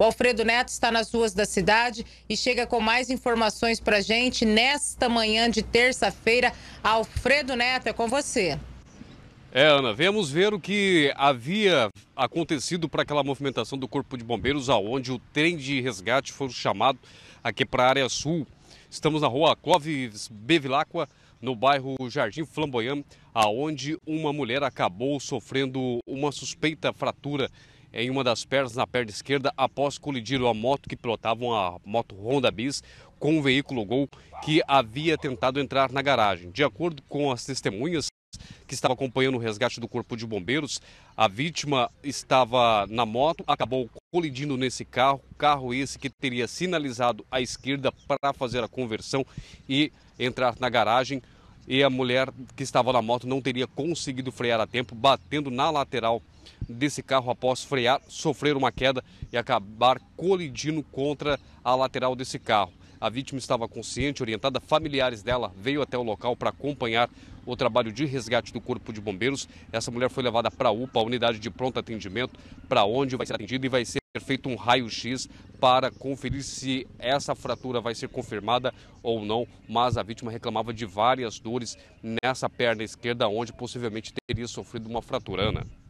O Alfredo Neto está nas ruas da cidade e chega com mais informações para gente nesta manhã de terça-feira. Alfredo Neto, é com você. É, Ana, vemos ver o que havia acontecido para aquela movimentação do Corpo de Bombeiros, aonde o trem de resgate foi chamado aqui para a área sul. Estamos na rua Coves Bevilacqua, no bairro Jardim Flamboyant, aonde uma mulher acabou sofrendo uma suspeita fratura em uma das pernas, na perna esquerda, após colidir uma moto que pilotava uma moto Honda Bis com um veículo Gol que havia tentado entrar na garagem. De acordo com as testemunhas que estavam acompanhando o resgate do corpo de bombeiros, a vítima estava na moto, acabou colidindo nesse carro, carro esse que teria sinalizado à esquerda para fazer a conversão e entrar na garagem e a mulher que estava na moto não teria conseguido frear a tempo, batendo na lateral desse carro após frear, sofrer uma queda e acabar colidindo contra a lateral desse carro. A vítima estava consciente, orientada, familiares dela veio até o local para acompanhar o trabalho de resgate do Corpo de Bombeiros. Essa mulher foi levada para a UPA, a unidade de pronto atendimento, para onde vai ser atendida e vai ser feito um raio-x para conferir se essa fratura vai ser confirmada ou não, mas a vítima reclamava de várias dores nessa perna esquerda, onde possivelmente teria sofrido uma fratura. Ana.